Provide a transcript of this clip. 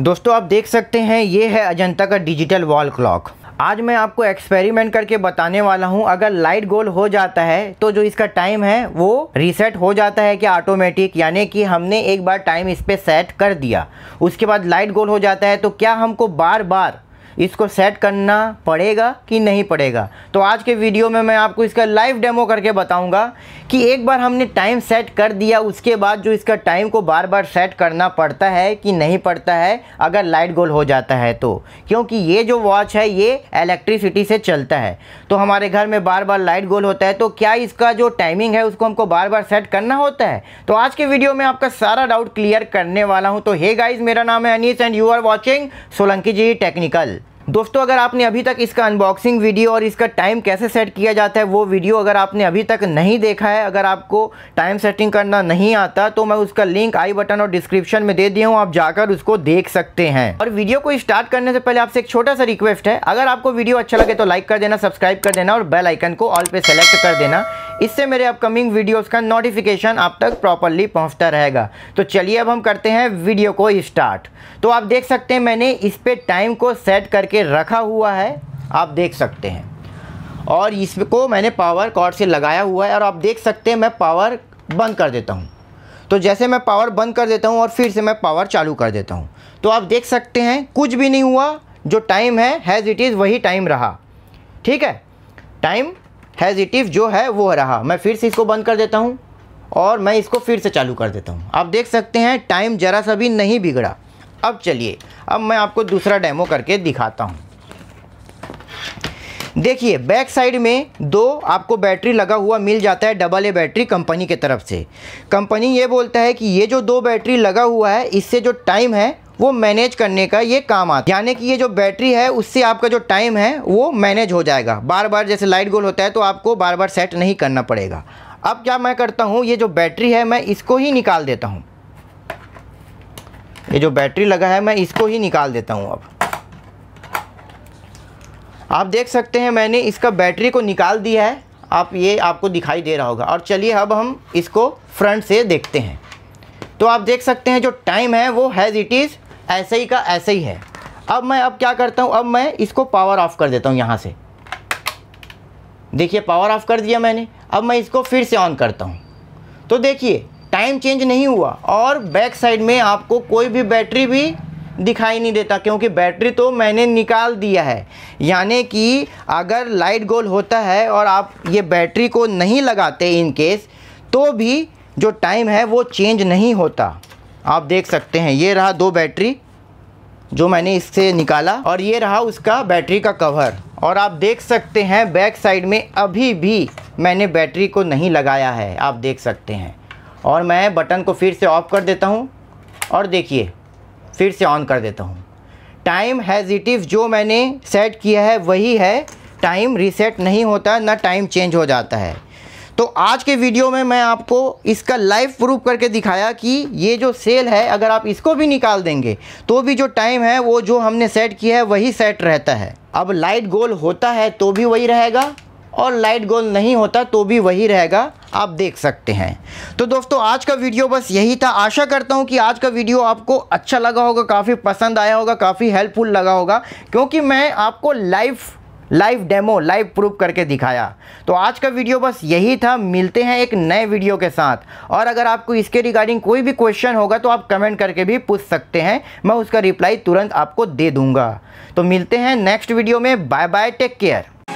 दोस्तों आप देख सकते हैं ये है अजंता का डिजिटल वॉल क्लॉक आज मैं आपको एक्सपेरिमेंट करके बताने वाला हूं अगर लाइट गोल हो जाता है तो जो इसका टाइम है वो रीसेट हो जाता है कि ऑटोमेटिक यानी कि हमने एक बार टाइम इस पर सेट कर दिया उसके बाद लाइट गोल हो जाता है तो क्या हमको बार बार इसको सेट करना पड़ेगा कि नहीं पड़ेगा तो आज के वीडियो में मैं आपको इसका लाइव डेमो करके बताऊंगा कि एक बार हमने टाइम सेट कर दिया उसके बाद जो इसका टाइम को बार बार सेट करना पड़ता है कि नहीं पड़ता है अगर लाइट गोल हो जाता है तो क्योंकि ये जो वॉच है ये इलेक्ट्रिसिटी से चलता है तो हमारे घर में बार बार लाइट गोल होता है तो क्या इसका जो टाइमिंग है उसको हमको बार बार सेट करना होता है तो आज के वीडियो में आपका सारा डाउट क्लियर करने वाला हूँ तो हे गाइज मेरा नाम है Anees and you are watching Solanki ji technical दोस्तों अगर आपने अभी तक इसका अनबॉक्सिंग वीडियो और इसका टाइम कैसे सेट किया जाता है वो वीडियो अगर आपने अभी तक नहीं देखा है अगर आपको टाइम सेटिंग करना नहीं आता तो मैं उसका लिंक आई बटन और डिस्क्रिप्शन में दे दिया हूँ आप जाकर उसको देख सकते हैं और वीडियो को स्टार्ट करने से पहले आपसे एक छोटा सा रिक्वेस्ट है अगर आपको वीडियो अच्छा लगे तो लाइक कर देना सब्सक्राइब कर देना और बेल आइकन को ऑल पे सेलेक्ट कर देना इससे मेरे अपकमिंग वीडियोस का नोटिफिकेशन आप तक प्रॉपरली पहुंचता रहेगा तो चलिए अब हम करते हैं वीडियो को स्टार्ट तो आप देख सकते हैं मैंने इस पर टाइम को सेट करके रखा हुआ है आप देख सकते हैं और इसको मैंने पावर कॉर्ड से लगाया हुआ है और आप देख सकते हैं मैं पावर बंद कर देता हूँ तो जैसे मैं पावर बंद कर देता हूँ और फिर से मैं पावर चालू कर देता हूँ तो आप देख सकते हैं कुछ भी नहीं हुआ जो टाइम है हैज़ इट इज़ वही टाइम रहा ठीक है टाइम हैज़ इट इफ़ जो है वो रहा मैं फिर से इसको बंद कर देता हूँ और मैं इसको फिर से चालू कर देता हूँ आप देख सकते हैं टाइम ज़रा सा भी नहीं बिगड़ा अब चलिए अब मैं आपको दूसरा डेमो करके दिखाता हूँ देखिए बैक साइड में दो आपको बैटरी लगा हुआ मिल जाता है डबल ए बैटरी कंपनी के तरफ से कंपनी ये बोलता है कि ये जो दो बैटरी लगा हुआ है इससे जो टाइम है वो मैनेज करने का ये काम आता है यानी कि ये जो बैटरी है उससे आपका जो टाइम है वो मैनेज हो जाएगा बार बार जैसे लाइट गोल होता है तो आपको बार बार सेट नहीं करना पड़ेगा अब क्या मैं करता हूँ ये जो बैटरी है मैं इसको ही निकाल देता हूँ ये जो बैटरी लगा है मैं इसको ही निकाल देता हूँ अब आप देख सकते हैं मैंने इसका बैटरी को निकाल दिया है आप ये आपको दिखाई दे रहा होगा और चलिए अब हम इसको फ्रंट से देखते हैं तो आप देख सकते हैं जो टाइम है वो हैज़ इट इज़ ऐसे ही का ऐसे ही है अब मैं अब क्या करता हूँ अब मैं इसको पावर ऑफ़ कर देता हूँ यहाँ से देखिए पावर ऑफ़ कर दिया मैंने अब मैं इसको फिर से ऑन करता हूँ तो देखिए टाइम चेंज नहीं हुआ और बैक साइड में आपको कोई भी बैटरी भी दिखाई नहीं देता क्योंकि बैटरी तो मैंने निकाल दिया है यानी कि अगर लाइट गोल होता है और आप ये बैटरी को नहीं लगाते इन केस तो भी जो टाइम है वो चेंज नहीं होता आप देख सकते हैं ये रहा दो बैटरी जो मैंने इससे निकाला और ये रहा उसका बैटरी का कवर और आप देख सकते हैं बैक साइड में अभी भी मैंने बैटरी को नहीं लगाया है आप देख सकते हैं और मैं बटन को फिर से ऑफ़ कर देता हूँ और देखिए फिर से ऑन कर देता हूँ टाइम हैजिटिव जो मैंने सेट किया है वही है टाइम रीसेट नहीं होता ना टाइम चेंज हो जाता है तो आज के वीडियो में मैं आपको इसका लाइव प्रूफ करके दिखाया कि ये जो सेल है अगर आप इसको भी निकाल देंगे तो भी जो टाइम है वो जो हमने सेट किया है वही सेट रहता है अब लाइट गोल होता है तो भी वही रहेगा और लाइट गोल नहीं होता तो भी वही रहेगा आप देख सकते हैं तो दोस्तों आज का वीडियो बस यही था आशा करता हूँ कि आज का वीडियो आपको अच्छा लगा होगा काफ़ी पसंद आया होगा काफ़ी हेल्पफुल लगा होगा क्योंकि मैं आपको live live demo live proof करके दिखाया तो आज का वीडियो बस यही था मिलते हैं एक नए वीडियो के साथ और अगर आपको इसके रिगार्डिंग कोई भी क्वेश्चन होगा तो आप कमेंट करके भी पूछ सकते हैं मैं उसका रिप्लाई तुरंत आपको दे दूंगा तो मिलते हैं नेक्स्ट वीडियो में बाय बाय टेक केयर